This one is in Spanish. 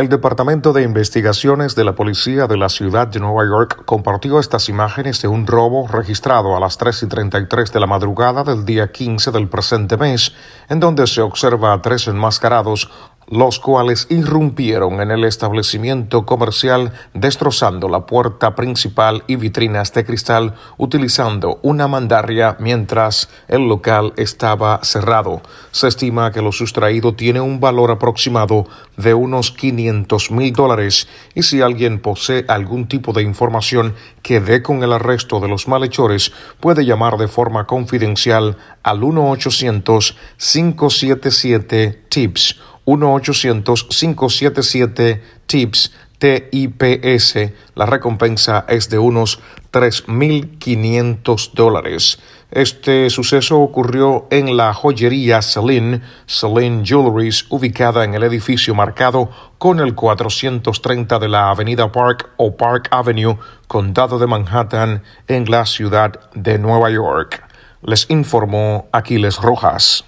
El Departamento de Investigaciones de la Policía de la Ciudad de Nueva York compartió estas imágenes de un robo registrado a las 3 y 33 de la madrugada del día 15 del presente mes, en donde se observa a tres enmascarados los cuales irrumpieron en el establecimiento comercial destrozando la puerta principal y vitrinas de cristal utilizando una mandaria mientras el local estaba cerrado. Se estima que lo sustraído tiene un valor aproximado de unos 500 mil dólares y si alguien posee algún tipo de información que dé con el arresto de los malhechores puede llamar de forma confidencial al 1-800-577-TIPS 1-800-577-TIPS, s La recompensa es de unos 3.500 dólares. Este suceso ocurrió en la joyería Celine, Celine Jewelries, ubicada en el edificio marcado con el 430 de la Avenida Park o Park Avenue, condado de Manhattan, en la ciudad de Nueva York. Les informó Aquiles Rojas.